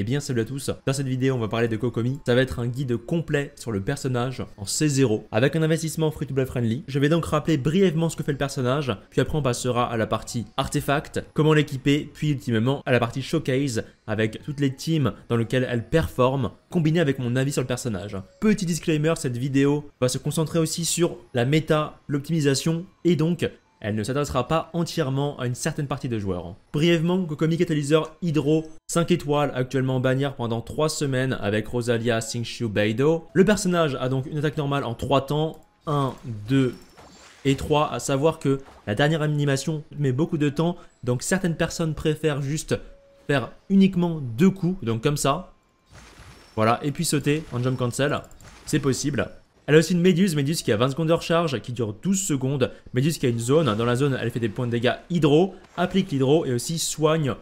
Et eh bien salut à tous, dans cette vidéo on va parler de Kokomi, ça va être un guide complet sur le personnage en C0 avec un investissement free to play friendly. Je vais donc rappeler brièvement ce que fait le personnage, puis après on passera à la partie artefact, comment l'équiper, puis ultimement à la partie showcase avec toutes les teams dans lesquelles elle performe, combiné avec mon avis sur le personnage. Petit disclaimer, cette vidéo va se concentrer aussi sur la méta, l'optimisation et donc elle ne s'adressera pas entièrement à une certaine partie de joueurs. Brièvement, Kokomi Catalyseur Hydro, 5 étoiles, actuellement en bannière pendant 3 semaines avec Rosalia Singshu Baido. Le personnage a donc une attaque normale en 3 temps, 1, 2 et 3, à savoir que la dernière animation met beaucoup de temps, donc certaines personnes préfèrent juste faire uniquement deux coups, donc comme ça, voilà, et puis sauter en jump cancel, c'est possible. Elle a aussi une Méduse, Méduse qui a 20 secondes de recharge, qui dure 12 secondes. Méduse qui a une zone, dans la zone elle fait des points de dégâts hydro, applique l'hydro et aussi soigne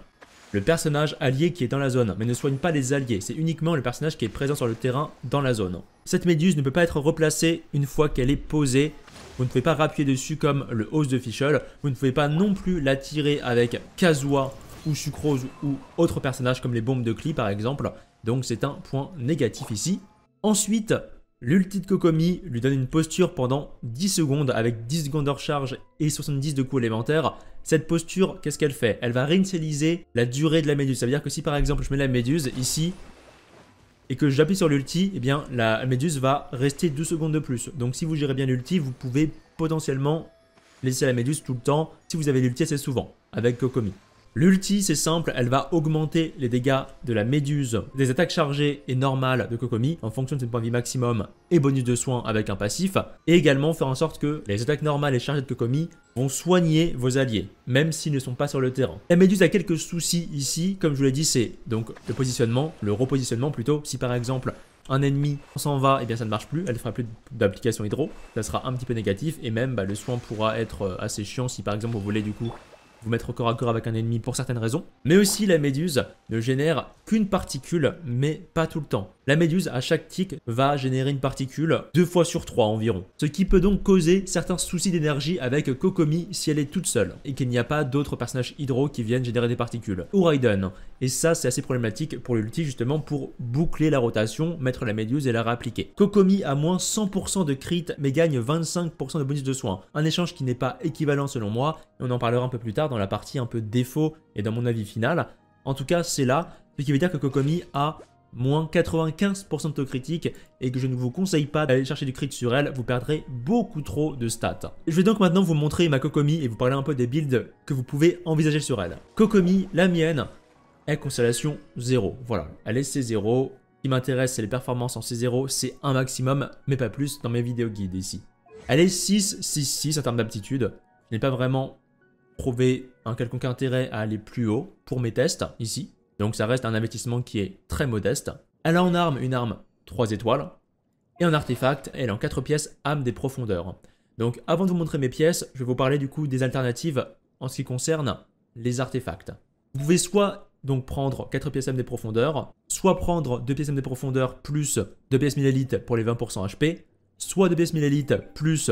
le personnage allié qui est dans la zone, mais ne soigne pas les alliés, c'est uniquement le personnage qui est présent sur le terrain dans la zone. Cette méduse ne peut pas être replacée une fois qu'elle est posée, vous ne pouvez pas rappuyer dessus comme le hausse de Fischl, vous ne pouvez pas non plus la tirer avec Kazua ou Sucrose ou autre personnage comme les bombes de Klee par exemple, donc c'est un point négatif ici. Ensuite, L'ulti de Kokomi lui donne une posture pendant 10 secondes avec 10 secondes de recharge et 70 de coups élémentaires. Cette posture, qu'est-ce qu'elle fait Elle va réinitialiser la durée de la méduse. Ça veut dire que si par exemple je mets la méduse ici et que j'appuie sur l'ulti, eh bien la méduse va rester 2 secondes de plus. Donc si vous gérez bien l'ulti, vous pouvez potentiellement laisser la méduse tout le temps si vous avez l'ulti assez souvent avec Kokomi. L'ulti, c'est simple, elle va augmenter les dégâts de la méduse, des attaques chargées et normales de Kokomi en fonction de ses points de vie maximum et bonus de soins avec un passif, et également faire en sorte que les attaques normales et chargées de Kokomi vont soigner vos alliés, même s'ils ne sont pas sur le terrain. La méduse a quelques soucis ici, comme je vous l'ai dit, c'est donc le positionnement, le repositionnement plutôt, si par exemple un ennemi s'en va, et eh bien ça ne marche plus, elle ne fera plus d'application hydro, ça sera un petit peu négatif, et même bah, le soin pourra être euh, assez chiant si par exemple vous voulez du coup vous mettre au corps à corps avec un ennemi pour certaines raisons. Mais aussi la méduse ne génère qu'une particule, mais pas tout le temps. La méduse à chaque tic va générer une particule deux fois sur trois environ. Ce qui peut donc causer certains soucis d'énergie avec Kokomi si elle est toute seule et qu'il n'y a pas d'autres personnages hydro qui viennent générer des particules. Ou Raiden. Et ça c'est assez problématique pour l'ulti justement pour boucler la rotation, mettre la méduse et la réappliquer. Kokomi a moins 100% de crit mais gagne 25% de bonus de soins. Un échange qui n'est pas équivalent selon moi, Et on en parlera un peu plus tard dans la partie un peu défaut et dans mon avis final. En tout cas, c'est là, ce qui veut dire que Kokomi a moins 95% de critique et que je ne vous conseille pas d'aller chercher du crit sur elle, vous perdrez beaucoup trop de stats. Je vais donc maintenant vous montrer ma Kokomi et vous parler un peu des builds que vous pouvez envisager sur elle. Kokomi, la mienne, est constellation 0. Voilà, elle est C0. Ce qui m'intéresse, c'est les performances en C0, c'est un maximum, mais pas plus dans mes vidéos guides ici. Elle est 6, 6, 6 en termes d'aptitude. Je n'est pas vraiment prouver un quelconque intérêt à aller plus haut pour mes tests ici. Donc ça reste un investissement qui est très modeste. Elle a en arme une arme 3 étoiles. Et en artefact, elle a en 4 pièces âme des profondeurs. Donc avant de vous montrer mes pièces, je vais vous parler du coup des alternatives en ce qui concerne les artefacts. Vous pouvez soit donc prendre 4 pièces âme des profondeurs, soit prendre 2 pièces âme des profondeurs plus 2 pièces millélite pour les 20% HP, soit 2 pièces millélite plus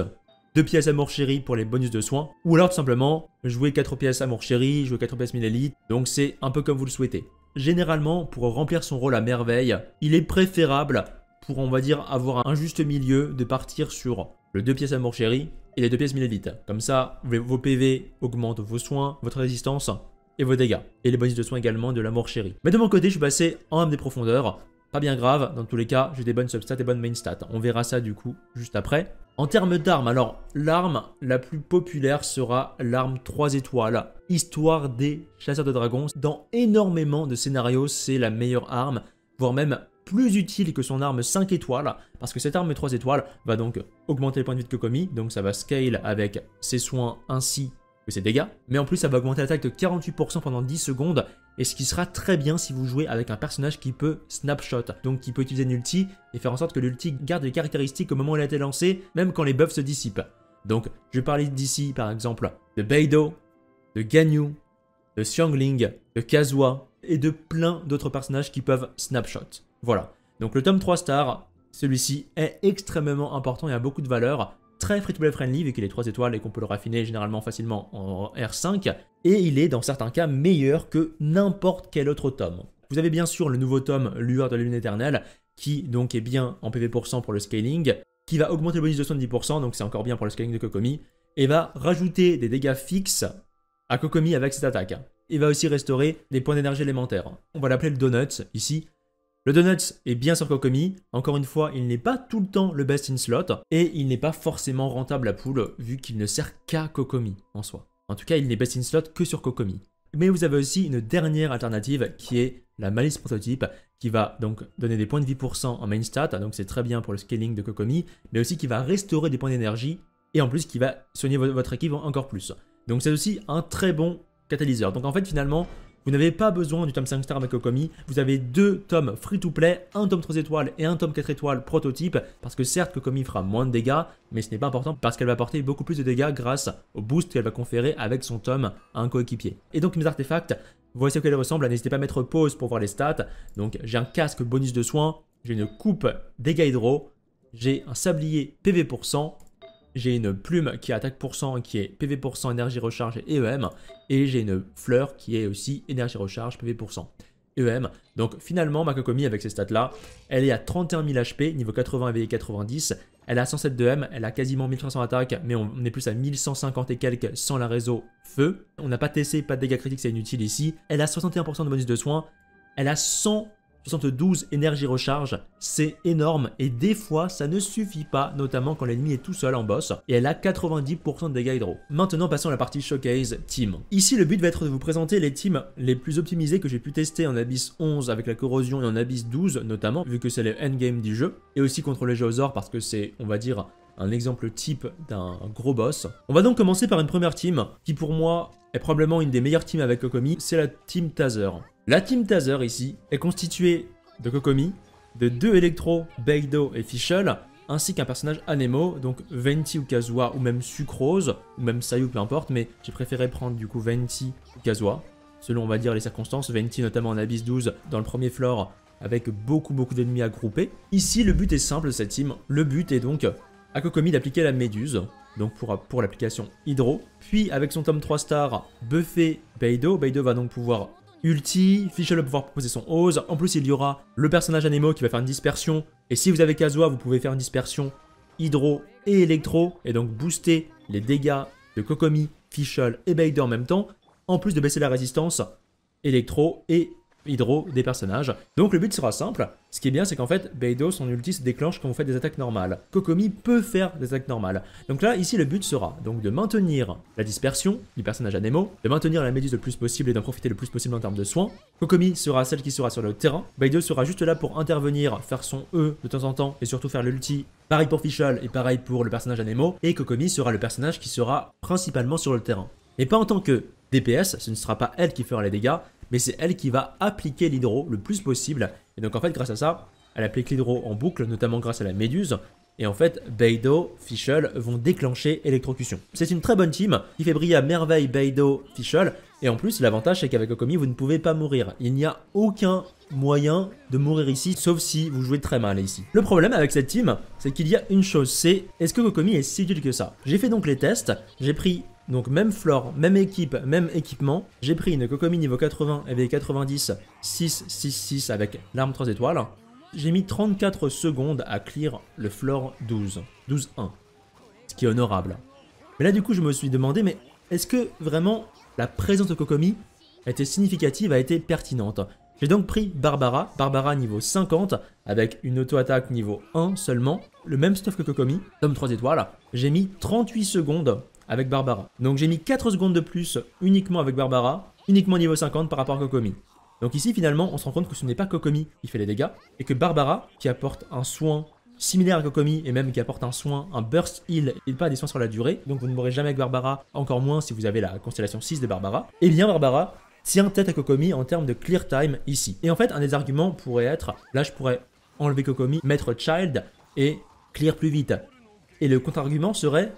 2 pièces amour chérie pour les bonus de soins, ou alors tout simplement jouer quatre pièces amour chérie, jouer quatre pièces élites donc c'est un peu comme vous le souhaitez. Généralement, pour remplir son rôle à merveille, il est préférable, pour on va dire avoir un juste milieu, de partir sur le deux pièces amour chérie et les deux pièces élites Comme ça, vos PV augmentent vos soins, votre résistance et vos dégâts, et les bonus de soins également de l'amour chérie. Mais de mon côté, je suis passé en âme des profondeurs, pas bien grave, dans tous les cas, j'ai des bonnes substats et bonnes main stats. On verra ça du coup juste après. En termes d'armes, alors l'arme la plus populaire sera l'arme 3 étoiles. Histoire des chasseurs de dragons. Dans énormément de scénarios, c'est la meilleure arme, voire même plus utile que son arme 5 étoiles, parce que cette arme 3 étoiles va donc augmenter les points de vie de Kokomi, donc ça va scale avec ses soins ainsi que ses dégâts, mais en plus ça va augmenter l'attaque de 48% pendant 10 secondes, et ce qui sera très bien si vous jouez avec un personnage qui peut snapshot, donc qui peut utiliser une ulti et faire en sorte que l'ulti garde les caractéristiques au moment où elle a été lancée, même quand les buffs se dissipent. Donc, je vais parler d'ici par exemple de Beidou, de Ganyu, de Xiangling, de Kazuha et de plein d'autres personnages qui peuvent snapshot. Voilà. Donc le tome 3 star, celui-ci est extrêmement important et a beaucoup de valeur très free-to-play friendly vu qu'il est 3 étoiles et qu'on peut le raffiner généralement facilement en R5, et il est dans certains cas meilleur que n'importe quel autre tome. Vous avez bien sûr le nouveau tome Lueur de la Lune éternelle, qui donc est bien en PV% pour le scaling, qui va augmenter le bonus de 70%, donc c'est encore bien pour le scaling de Kokomi, et va rajouter des dégâts fixes à Kokomi avec cette attaque. Il va aussi restaurer des points d'énergie élémentaires. On va l'appeler le donut ici, le Donuts est bien sur Kokomi, encore une fois, il n'est pas tout le temps le best in slot, et il n'est pas forcément rentable à poule, vu qu'il ne sert qu'à Kokomi en soi. En tout cas, il n'est best in slot que sur Kokomi. Mais vous avez aussi une dernière alternative qui est la malice prototype, qui va donc donner des points de vie pour cent en main stat, donc c'est très bien pour le scaling de Kokomi, mais aussi qui va restaurer des points d'énergie, et en plus qui va soigner votre équipe encore plus. Donc c'est aussi un très bon catalyseur. Donc en fait, finalement, vous n'avez pas besoin du tome 5 star avec Okomi, vous avez deux tomes free-to-play, un tome 3 étoiles et un tome 4 étoiles prototype, parce que certes Kokomi fera moins de dégâts, mais ce n'est pas important parce qu'elle va porter beaucoup plus de dégâts grâce au boost qu'elle va conférer avec son tome à un coéquipier. Et donc mes artefacts, voici à quoi ressemble. ressemblent, n'hésitez pas à mettre pause pour voir les stats. Donc j'ai un casque bonus de soins, j'ai une coupe dégâts hydro, j'ai un sablier PV pour 100, j'ai une plume qui attaque pour cent, qui est PV pour cent, énergie recharge et EM, et j'ai une fleur qui est aussi énergie recharge, PV pour cent. EM. E Donc finalement, ma Kokomi, avec ces stats-là, elle est à 31 000 HP, niveau 80 et 90. Elle a 107 de e M, elle a quasiment 1300 attaques, mais on est plus à 1150 et quelques sans la réseau feu. On n'a pas TC, pas de dégâts critiques, c'est inutile ici. Elle a 61% de bonus de soins. Elle a 100 72 énergie recharge, c'est énorme et des fois ça ne suffit pas, notamment quand l'ennemi est tout seul en boss et elle a 90% de dégâts hydro. Maintenant passons à la partie showcase team. Ici le but va être de vous présenter les teams les plus optimisés que j'ai pu tester en Abyss 11 avec la corrosion et en Abyss 12 notamment, vu que c'est le endgame du jeu, et aussi contre les géosaures parce que c'est, on va dire, un exemple type d'un gros boss. On va donc commencer par une première team qui pour moi est probablement une des meilleures teams avec Kokomi, c'est la team Tazer. La team Taser ici est constituée de Kokomi, de deux Electro, Beido et Fischl, ainsi qu'un personnage Anemo, donc Venti ou Kazuha ou même Sucrose, ou même Sayu, peu importe, mais j'ai préféré prendre du coup Venti ou Kazuha, selon on va dire les circonstances, Venti notamment en Abyss 12 dans le premier floor, avec beaucoup beaucoup d'ennemis à grouper. Ici le but est simple cette team, le but est donc à Kokomi d'appliquer la méduse, donc pour, pour l'application Hydro, puis avec son tome 3 star, buffer Beido, Beido va donc pouvoir ulti, Fischl va pouvoir proposer son Oz. En plus, il y aura le personnage Anemo qui va faire une dispersion. Et si vous avez Kazoa, vous pouvez faire une dispersion Hydro et électro Et donc booster les dégâts de Kokomi, Fischl et Baider en même temps. En plus de baisser la résistance électro et hydro des personnages. Donc le but sera simple. Ce qui est bien, c'est qu'en fait, Beidou, son ulti se déclenche quand vous faites des attaques normales. Kokomi peut faire des attaques normales. Donc là, ici, le but sera donc de maintenir la dispersion du personnage Anemo, de maintenir la méduse le plus possible et d'en profiter le plus possible en termes de soins. Kokomi sera celle qui sera sur le terrain. Beidou sera juste là pour intervenir, faire son E de temps en temps et surtout faire l'ulti Pareil pour Fischl et pareil pour le personnage Anemo, et Kokomi sera le personnage qui sera principalement sur le terrain. Et pas en tant que DPS, ce ne sera pas elle qui fera les dégâts, mais c'est elle qui va appliquer l'hydro le plus possible. Et donc en fait, grâce à ça, elle applique l'hydro en boucle, notamment grâce à la méduse. Et en fait, Beidou, Fischl vont déclencher électrocution. C'est une très bonne team qui fait briller à merveille Beidou, Fischl. Et en plus, l'avantage c'est qu'avec Okomi, vous ne pouvez pas mourir. Il n'y a aucun moyen de mourir ici, sauf si vous jouez très mal ici. Le problème avec cette team, c'est qu'il y a une chose, c'est est-ce que Kokomi est si utile que ça J'ai fait donc les tests, j'ai pris donc même flore, même équipe, même équipement. J'ai pris une Kokomi niveau 80 et 90 6 6 6 avec l'arme 3 étoiles. J'ai mis 34 secondes à clear le floor 12, 12 1. Ce qui est honorable. Mais là du coup je me suis demandé mais est-ce que vraiment la présence de Kokomi a été significative, a été pertinente j'ai donc pris Barbara, Barbara niveau 50, avec une auto-attaque niveau 1 seulement, le même stuff que Kokomi, tome 3 étoiles. J'ai mis 38 secondes avec Barbara. Donc j'ai mis 4 secondes de plus uniquement avec Barbara, uniquement niveau 50 par rapport à Kokomi. Donc ici finalement on se rend compte que ce n'est pas Kokomi qui fait les dégâts, et que Barbara, qui apporte un soin similaire à Kokomi et même qui apporte un soin, un burst heal et pas des soins sur la durée, donc vous ne mourrez jamais avec Barbara, encore moins si vous avez la constellation 6 de Barbara, et eh bien Barbara tient tête à Kokomi en termes de clear time ici. Et en fait un des arguments pourrait être, là je pourrais enlever Kokomi, mettre Child et clear plus vite. Et le contre-argument serait,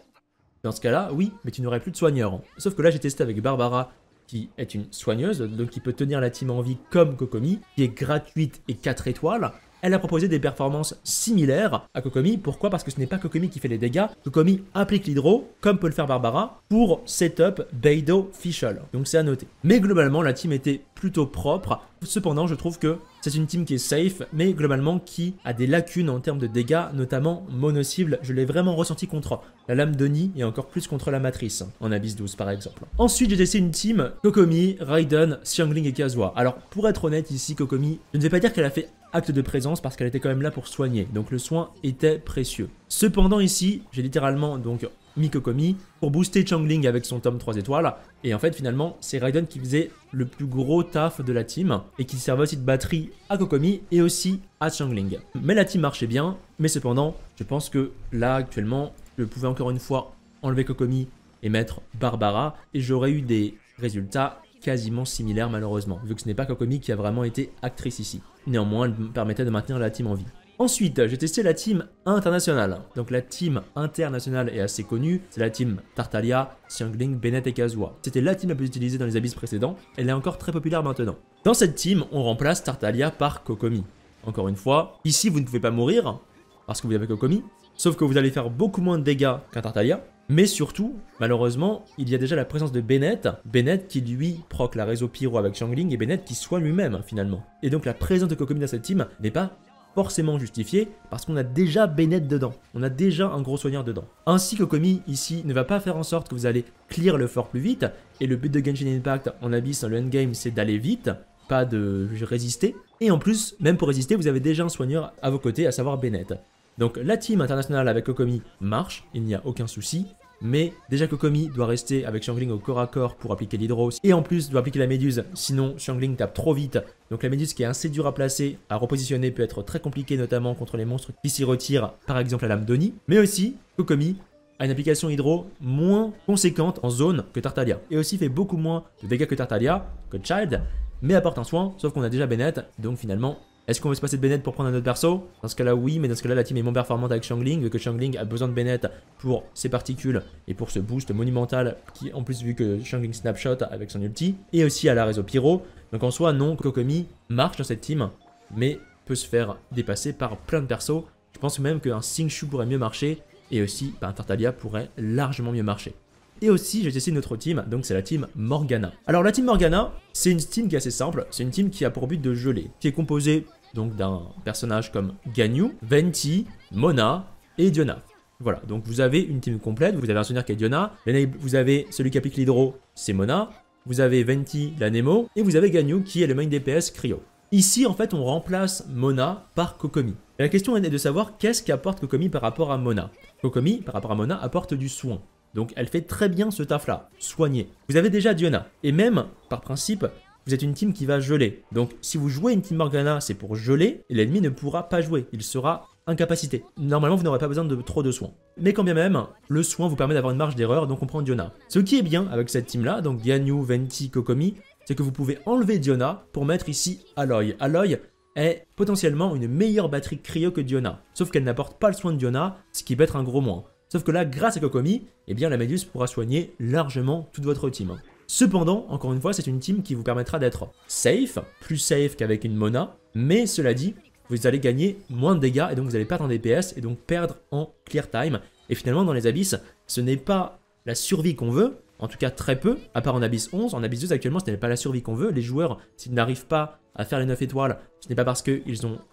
dans ce cas-là, oui, mais tu n'aurais plus de soigneur. Sauf que là, j'ai testé avec Barbara, qui est une soigneuse, donc qui peut tenir la team en vie comme Kokomi, qui est gratuite et 4 étoiles elle a proposé des performances similaires à Kokomi. Pourquoi Parce que ce n'est pas Kokomi qui fait les dégâts. Kokomi applique l'hydro, comme peut le faire Barbara, pour setup Beido Fischl. Donc c'est à noter. Mais globalement, la team était plutôt propre. Cependant, je trouve que c'est une team qui est safe, mais globalement qui a des lacunes en termes de dégâts, notamment mono-cible. Je l'ai vraiment ressenti contre la lame de Ni et encore plus contre la matrice, en Abyss 12 par exemple. Ensuite, j'ai testé une team Kokomi, Raiden, Xiangling et Kazuha. Alors, pour être honnête ici, Kokomi, je ne vais pas dire qu'elle a fait acte de présence parce qu'elle était quand même là pour soigner. Donc le soin était précieux. Cependant ici, j'ai littéralement donc kokomi pour booster Changling avec son tome 3 étoiles. Et en fait, finalement, c'est Raiden qui faisait le plus gros taf de la team et qui servait aussi de batterie à Kokomi et aussi à Changling. Mais la team marchait bien, mais cependant, je pense que là, actuellement, je pouvais encore une fois enlever Kokomi et mettre Barbara et j'aurais eu des résultats quasiment similaire malheureusement, vu que ce n'est pas Kokomi qui a vraiment été actrice ici. Néanmoins, elle me permettait de maintenir la team en vie. Ensuite, j'ai testé la team internationale. Donc la team internationale est assez connue, c'est la team Tartalia, Xiangling, Bennett et Kazuha. C'était la team la plus utilisée dans les abysses précédents, elle est encore très populaire maintenant. Dans cette team, on remplace Tartalia par Kokomi. Encore une fois, ici vous ne pouvez pas mourir, parce que vous avez Kokomi, sauf que vous allez faire beaucoup moins de dégâts qu'un Tartalia, mais surtout, malheureusement, il y a déjà la présence de Bennett, Bennett qui lui proc la réseau pyro avec Shangling et Bennett qui soigne lui-même finalement. Et donc la présence de Kokomi dans cette team n'est pas forcément justifiée, parce qu'on a déjà Bennett dedans, on a déjà un gros soigneur dedans. Ainsi Kokomi, ici ne va pas faire en sorte que vous allez clear le fort plus vite, et le but de Genshin Impact en abyss dans le endgame c'est d'aller vite, pas de résister. Et en plus, même pour résister, vous avez déjà un soigneur à vos côtés, à savoir Bennett. Donc la team internationale avec Kokomi marche, il n'y a aucun souci. Mais déjà Kokomi doit rester avec Shangling au corps à corps pour appliquer l'hydro, et en plus doit appliquer la méduse, sinon Shangling tape trop vite. Donc la méduse qui est assez dure à placer, à repositionner peut être très compliquée notamment contre les monstres qui s'y retirent, par exemple la lame d'Oni. Mais aussi Kokomi a une application hydro moins conséquente en zone que Tartalia et aussi fait beaucoup moins de dégâts que Tartalia, que Child, mais apporte un soin, sauf qu'on a déjà Bennett, donc finalement est-ce qu'on veut se passer de Bennett pour prendre un autre perso Dans ce cas-là, oui, mais dans ce cas-là, la team est moins performante avec Shangling, vu que Shangling a besoin de Bennett pour ses particules et pour ce boost monumental, qui en plus, vu que Shangling snapshot avec son ulti, et aussi à la réseau Pyro. Donc en soi, non, Kokomi marche dans cette team, mais peut se faire dépasser par plein de persos. Je pense même qu'un Shu pourrait mieux marcher, et aussi un ben, Tartalia pourrait largement mieux marcher. Et aussi, j'ai testé une autre team, donc c'est la team Morgana. Alors la team Morgana, c'est une team qui est assez simple, c'est une team qui a pour but de geler, qui est composée donc d'un personnage comme Ganyu, Venti, Mona et Diona. Voilà, donc vous avez une team complète, vous avez un souvenir qui est Diona, vous avez celui qui applique l'hydro, c'est Mona, vous avez Venti, la Nemo, et vous avez Ganyu qui est le main DPS Cryo. Ici, en fait, on remplace Mona par Kokomi. la question est de savoir qu'est-ce qu'apporte Kokomi par rapport à Mona. Kokomi, par rapport à Mona, apporte du soin. Donc elle fait très bien ce taf-là, soigner. Vous avez déjà Diona. Et même, par principe, vous êtes une team qui va geler. Donc si vous jouez une team Morgana, c'est pour geler, et l'ennemi ne pourra pas jouer, il sera incapacité. Normalement, vous n'aurez pas besoin de trop de soins. Mais quand bien même, le soin vous permet d'avoir une marge d'erreur, donc on prend Diona. Ce qui est bien avec cette team-là, donc Ganyu, Venti, Kokomi, c'est que vous pouvez enlever Diona pour mettre ici Aloy. Aloy est potentiellement une meilleure batterie cryo que Diona, sauf qu'elle n'apporte pas le soin de Diona, ce qui peut être un gros moins. Sauf que là, grâce à Kokomi, eh bien la Méduse pourra soigner largement toute votre team. Cependant, encore une fois, c'est une team qui vous permettra d'être safe, plus safe qu'avec une Mona, mais cela dit, vous allez gagner moins de dégâts et donc vous allez perdre en DPS et donc perdre en clear time. Et finalement, dans les abysses, ce n'est pas la survie qu'on veut, en tout cas très peu, à part en Abyss 11. En Abyss 12 actuellement, ce n'est pas la survie qu'on veut. Les joueurs, s'ils n'arrivent pas à faire les 9 étoiles, ce n'est pas parce qu'ils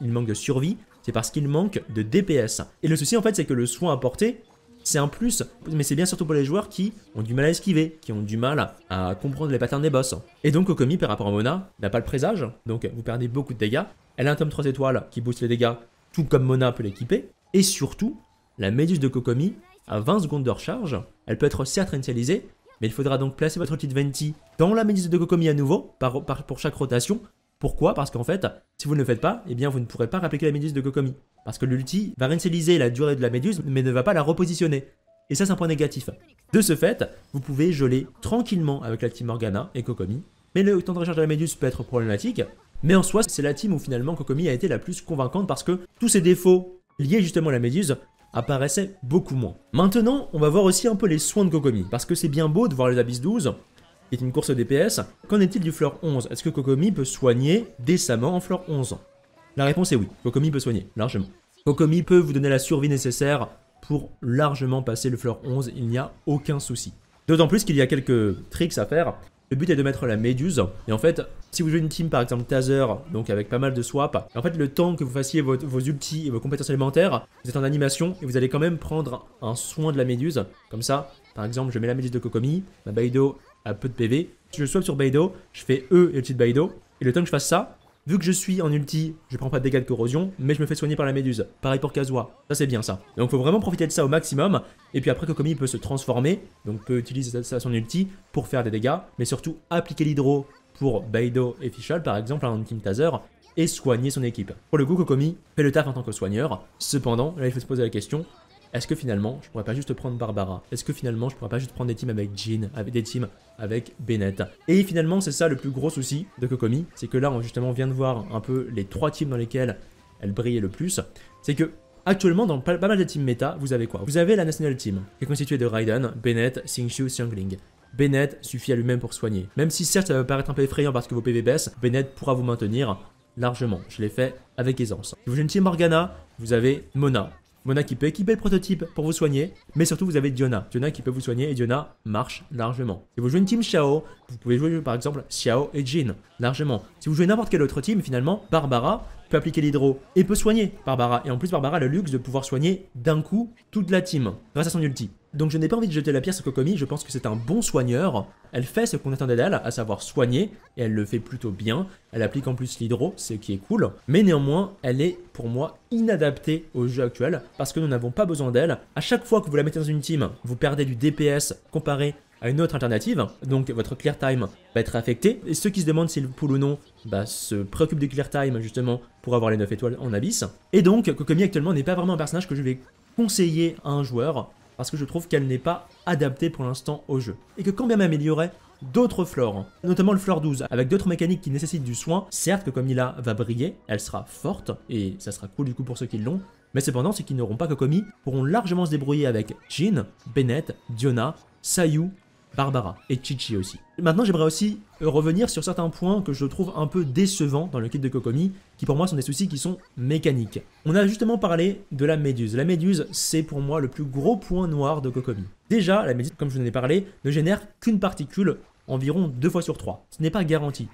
ils manquent de survie, c'est parce qu'ils manquent de DPS. Et le souci, en fait, c'est que le soin apporté c'est un plus, mais c'est bien surtout pour les joueurs qui ont du mal à esquiver, qui ont du mal à comprendre les patterns des boss. Et donc Kokomi, par rapport à Mona n'a pas le présage, donc vous perdez beaucoup de dégâts. Elle a un tome 3 étoiles qui booste les dégâts, tout comme Mona peut l'équiper. Et surtout, la méduse de Kokomi a 20 secondes de recharge, elle peut être certes initialisée, mais il faudra donc placer votre petite Venti dans la méduse de Kokomi à nouveau pour chaque rotation pourquoi Parce qu'en fait, si vous ne le faites pas, eh bien vous ne pourrez pas réappliquer la méduse de Kokomi. Parce que l'ulti va réinitialiser la durée de la méduse, mais ne va pas la repositionner. Et ça, c'est un point négatif. De ce fait, vous pouvez geler tranquillement avec la team Morgana et Kokomi, mais le temps de recharge de la méduse peut être problématique. Mais en soi, c'est la team où finalement Kokomi a été la plus convaincante parce que tous ses défauts liés justement à la méduse apparaissaient beaucoup moins. Maintenant, on va voir aussi un peu les soins de Kokomi, parce que c'est bien beau de voir les abysses 12, qui est une course DPS. Qu'en est-il du floor 11 Est-ce que Kokomi peut soigner décemment en floor 11 La réponse est oui, Kokomi peut soigner, largement. Kokomi peut vous donner la survie nécessaire pour largement passer le floor 11, il n'y a aucun souci. D'autant plus qu'il y a quelques tricks à faire. Le but est de mettre la méduse, et en fait, si vous jouez une team par exemple Taser, donc avec pas mal de swaps, en fait le temps que vous fassiez vos, vos ultis et vos compétences élémentaires, vous êtes en animation et vous allez quand même prendre un soin de la méduse. Comme ça, par exemple, je mets la méduse de Kokomi, ma Baido à peu de PV. Je swap sur Baido, je fais E et ulti de Baido. Et le temps que je fasse ça, vu que je suis en ulti, je prends pas de dégâts de corrosion, mais je me fais soigner par la méduse. Pareil pour Kazuha. Ça c'est bien ça. Donc faut vraiment profiter de ça au maximum. Et puis après Kokomi peut se transformer, donc peut utiliser ça son ulti pour faire des dégâts, mais surtout appliquer l'hydro pour Baido et Fischl par exemple, un Team Taser, et soigner son équipe. Pour le coup, Kokomi fait le taf en tant que soigneur. Cependant, là il faut se poser la question, est-ce que finalement, je pourrais pas juste prendre Barbara Est-ce que finalement, je pourrais pas juste prendre des teams avec Jean, avec des teams avec Bennett Et finalement, c'est ça le plus gros souci de Kokomi, c'est que là, on justement vient de voir un peu les trois teams dans lesquels elle brillait le plus. C'est que Actuellement, dans pas, mal de teams méta, vous avez quoi Vous avez la National Team, qui est constituée de Raiden, Bennett, Xingqiu, Xiangling. Bennett suffit à lui-même pour soigner. Même si certes ça va paraître un peu effrayant parce que vos PV baissent, Bennett pourra vous maintenir largement. Je l'ai fait avec aisance. Si vous avez une team Morgana, vous avez Mona, Mona qui peut équiper le prototype pour vous soigner, mais surtout vous avez Diona. Diona qui peut vous soigner et Diona marche largement. Si vous jouez une team Xiao, vous pouvez jouer par exemple Xiao et Jin largement. Si vous jouez n'importe quelle autre team, finalement, Barbara peut appliquer l'hydro et peut soigner Barbara. Et en plus, Barbara a le luxe de pouvoir soigner d'un coup toute la team grâce à son ulti. Donc je n'ai pas envie de jeter la pierre sur Kokomi, je pense que c'est un bon soigneur. Elle fait ce qu'on attendait d'elle, à savoir soigner, et elle le fait plutôt bien. Elle applique en plus l'hydro, ce qui est cool. Mais néanmoins, elle est pour moi inadaptée au jeu actuel, parce que nous n'avons pas besoin d'elle. À chaque fois que vous la mettez dans une team, vous perdez du DPS comparé à une autre alternative, donc votre clear time va être affecté, et ceux qui se demandent si le pool ou non bah, se préoccupent du clear time justement pour avoir les 9 étoiles en abysse. et donc Kokomi actuellement n'est pas vraiment un personnage que je vais conseiller à un joueur, parce que je trouve qu'elle n'est pas adaptée pour l'instant au jeu. Et que quand bien même d'autres flores, notamment le flore 12, avec d'autres mécaniques qui nécessitent du soin, certes que comme il a va briller, elle sera forte, et ça sera cool du coup pour ceux qui l'ont, mais cependant ceux qui n'auront pas Kokomi pourront largement se débrouiller avec Jin, Bennett, Diona, Sayu, Barbara et Chichi aussi. Maintenant, j'aimerais aussi euh, revenir sur certains points que je trouve un peu décevants dans le kit de Kokomi, qui pour moi sont des soucis qui sont mécaniques. On a justement parlé de la méduse. La méduse, c'est pour moi le plus gros point noir de Kokomi. Déjà, la méduse, comme je vous en ai parlé, ne génère qu'une particule environ deux fois sur trois. Ce n'est pas garanti.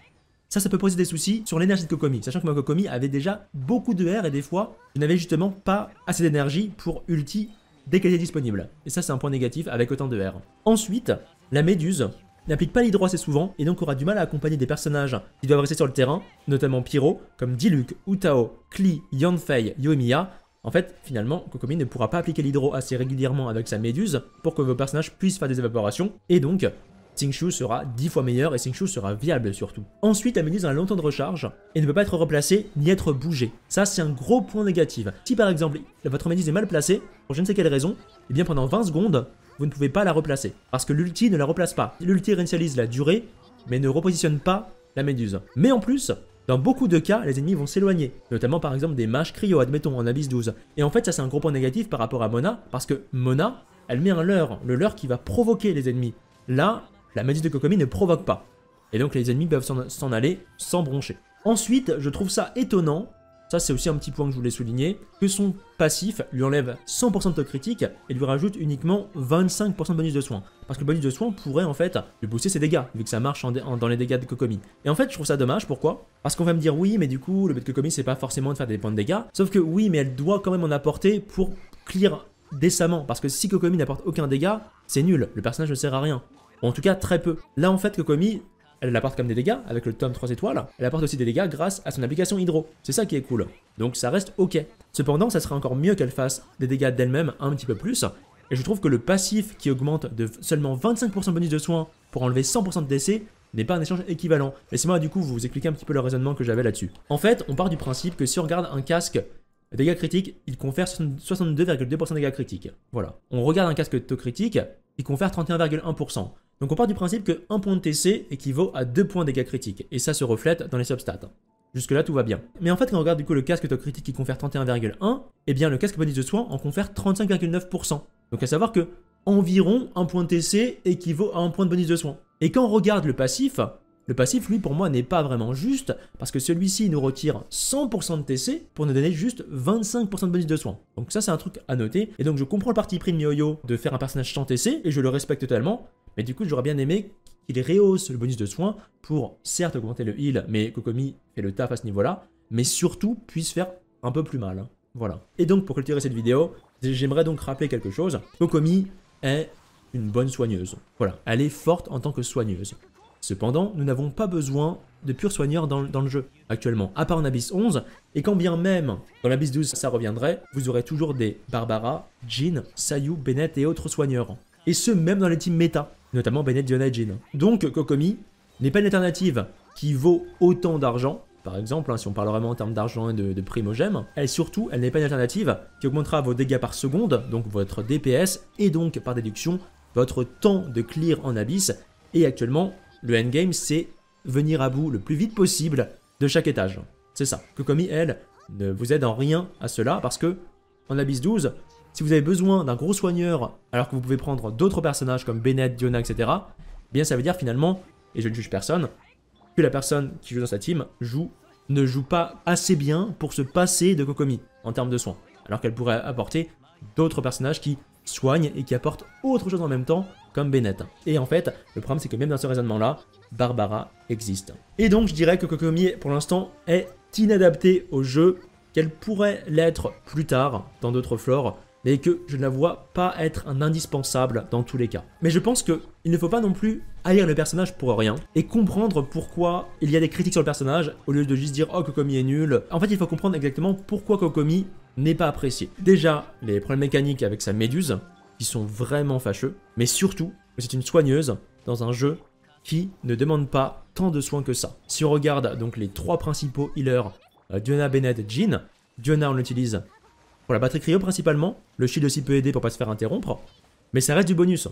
Ça, ça peut poser des soucis sur l'énergie de Kokomi, sachant que ma Kokomi avait déjà beaucoup de R et des fois, je n'avais justement pas assez d'énergie pour ulti dès qu'elle est disponible. Et ça, c'est un point négatif avec autant de R. Ensuite, la méduse n'applique pas l'Hydro assez souvent et donc aura du mal à accompagner des personnages qui doivent rester sur le terrain, notamment Pyro, comme Diluc, Utao, Klee, Yanfei, Yoemiya. En fait, finalement, Kokomi ne pourra pas appliquer l'hydro assez régulièrement avec sa méduse pour que vos personnages puissent faire des évaporations, et donc Shu sera 10 fois meilleur et shu sera viable surtout. Ensuite, la méduse a un long temps de recharge et ne peut pas être replacée ni être bougée. Ça, c'est un gros point négatif. Si par exemple, votre méduse est mal placée, pour je ne sais quelle raison, et eh bien pendant 20 secondes, vous ne pouvez pas la replacer. Parce que l'ulti ne la replace pas. L'ulti réinitialise la durée, mais ne repositionne pas la méduse. Mais en plus, dans beaucoup de cas, les ennemis vont s'éloigner, notamment par exemple des mages cryo, admettons, en Abyss 12. Et en fait, ça c'est un gros point négatif par rapport à Mona, parce que Mona, elle met un leurre, le leurre qui va provoquer les ennemis. Là, la méduse de Kokomi ne provoque pas. Et donc les ennemis peuvent s'en aller sans broncher. Ensuite, je trouve ça étonnant ça, c'est aussi un petit point que je voulais souligner, que son passif lui enlève 100% de top critique et lui rajoute uniquement 25% de bonus de soins. Parce que le bonus de soins pourrait en fait lui booster ses dégâts, vu que ça marche dans les dégâts de Kokomi. Et en fait, je trouve ça dommage, pourquoi Parce qu'on va me dire, oui, mais du coup, le but de Kokomi, c'est pas forcément de faire des points de dégâts. Sauf que oui, mais elle doit quand même en apporter pour clear décemment. Parce que si Kokomi n'apporte aucun dégât, c'est nul, le personnage ne sert à rien. en tout cas, très peu. Là, en fait, Kokomi, elle apporte comme des dégâts avec le tome 3 étoiles, elle apporte aussi des dégâts grâce à son application hydro. C'est ça qui est cool. Donc ça reste ok. Cependant, ça serait encore mieux qu'elle fasse des dégâts d'elle-même un petit peu plus. Et je trouve que le passif qui augmente de seulement 25% bonus de soins pour enlever 100% de décès n'est pas un échange équivalent. Laissez-moi du coup vous expliquer un petit peu le raisonnement que j'avais là-dessus. En fait, on part du principe que si on regarde un casque dégâts critiques, il confère 62,2% dégâts critiques. Voilà. On regarde un casque taux critique, il confère 31,1%. Donc on part du principe que 1 point de TC équivaut à 2 points de dégâts critiques, et ça se reflète dans les substats. Jusque là tout va bien. Mais en fait quand on regarde du coup le casque toc critique qui confère 31,1, eh bien le casque bonus de soin en confère 35,9%. Donc à savoir que environ 1 point de TC équivaut à 1 point de bonus de soin. Et quand on regarde le passif, le passif, lui, pour moi, n'est pas vraiment juste, parce que celui-ci nous retire 100% de TC pour nous donner juste 25% de bonus de soins. Donc ça, c'est un truc à noter. Et donc, je comprends le parti pris de Myoyo de faire un personnage sans TC, et je le respecte totalement, mais du coup, j'aurais bien aimé qu'il rehausse le bonus de soins pour, certes, augmenter le heal, mais Kokomi fait le taf à ce niveau-là, mais surtout, puisse faire un peu plus mal. Hein. Voilà. Et donc, pour clôturer cette vidéo, j'aimerais donc rappeler quelque chose. Kokomi est une bonne soigneuse. Voilà, elle est forte en tant que soigneuse. Cependant, nous n'avons pas besoin de purs soigneurs dans, le jeu actuellement, à part en Abyss 11, et quand bien même dans l'Abyss 12 ça reviendrait, vous aurez toujours des Barbara, Jean, Sayu, Bennett et autres soigneurs. Et ce même dans les teams méta, notamment Bennett, Yona et Jean. Donc Kokomi n'est pas une alternative qui vaut autant d'argent, par exemple, hein, si on parle vraiment en termes d'argent et de, de et elle surtout, elle n'est pas une alternative qui augmentera vos dégâts par seconde, donc votre DPS, et donc par déduction, votre temps de clear en abyss, et actuellement, le endgame, c'est venir à bout le plus vite possible de chaque étage. C'est ça. Kokomi, elle, ne vous aide en rien à cela parce que, en Abyss 12, si vous avez besoin d'un gros soigneur alors que vous pouvez prendre d'autres personnages comme Bennett, Diona, etc., bien ça veut dire finalement, et je ne juge personne, que la personne qui joue dans sa team joue, ne joue pas assez bien pour se passer de Kokomi en termes de soins, alors qu'elle pourrait apporter d'autres personnages qui soignent et qui apportent autre chose en même temps comme Bennett. Et en fait, le problème c'est que même dans ce raisonnement-là, Barbara existe. Et donc je dirais que Kokomi, pour l'instant, est inadaptée au jeu, qu'elle pourrait l'être plus tard dans d'autres flores, mais que je ne la vois pas être un indispensable dans tous les cas. Mais je pense qu'il ne faut pas non plus haïr le personnage pour rien et comprendre pourquoi il y a des critiques sur le personnage au lieu de juste dire oh Kokomi est nul. En fait, il faut comprendre exactement pourquoi Kokomi n'est pas apprécié. Déjà, les problèmes mécaniques avec sa méduse, qui sont vraiment fâcheux, mais surtout, c'est une soigneuse dans un jeu qui ne demande pas tant de soins que ça. Si on regarde donc les trois principaux healers, Diana, euh, Diona, Bennett, Jean, Diona on l'utilise pour la batterie cryo principalement, le shield aussi peut aider pour pas se faire interrompre, mais ça reste du bonus.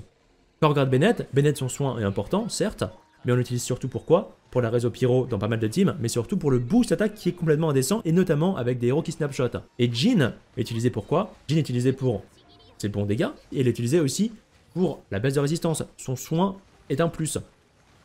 Quand on regarde Bennett, Bennett son soin est important, certes, mais on l'utilise surtout pourquoi Pour la réseau pyro dans pas mal de teams, mais surtout pour le boost attaque qui est complètement indécent, et notamment avec des héros qui snapshot. Et Jean est utilisé pourquoi Jean est utilisé pour ses bon dégâts, et l'utiliser aussi pour la baisse de résistance. Son soin est un plus.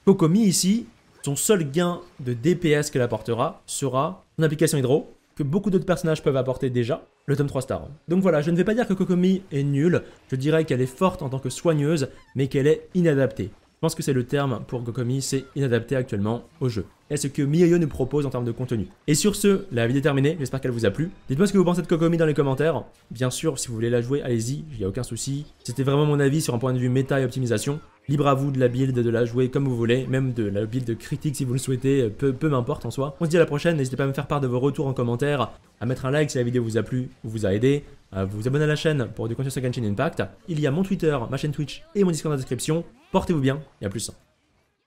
Kokomi ici, son seul gain de DPS qu'elle apportera sera son application hydro, que beaucoup d'autres personnages peuvent apporter déjà, le tome 3 star. Donc voilà, je ne vais pas dire que Kokomi est nulle, je dirais qu'elle est forte en tant que soigneuse, mais qu'elle est inadaptée pense que c'est le terme pour Gokomi, c'est inadapté actuellement au jeu. Et ce que MiYo nous propose en termes de contenu. Et sur ce, la vidéo est terminée, j'espère qu'elle vous a plu. Dites-moi ce que vous pensez de Kokomi dans les commentaires. Bien sûr, si vous voulez la jouer, allez-y, il n'y a aucun souci. C'était vraiment mon avis sur un point de vue méta et optimisation. Libre à vous de la build, de la jouer comme vous voulez, même de la build critique si vous le souhaitez, peu, peu m'importe en soi. On se dit à la prochaine, n'hésitez pas à me faire part de vos retours en commentaire, à mettre un like si la vidéo vous a plu ou vous a aidé, à vous abonner à la chaîne pour du contenu sur Genshin Impact. Il y a mon Twitter, ma chaîne Twitch et mon Discord dans la description. Portez-vous bien et à plus.